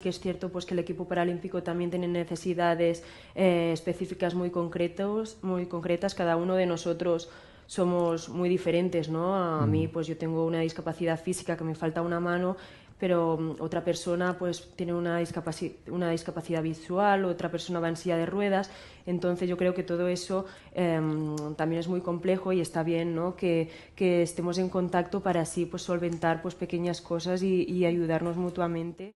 que es cierto pues que el equipo paralímpico también tiene necesidades eh, específicas muy concretos muy concretas cada uno de nosotros somos muy diferentes no a mm. mí pues yo tengo una discapacidad física que me falta una mano pero mm, otra persona pues tiene una, una discapacidad visual, otra persona va en silla de ruedas, entonces yo creo que todo eso em, también es muy complejo y está bien ¿no? que, estemos en contacto para así pues solventar pues pequeñas cosas y ayudarnos mutuamente.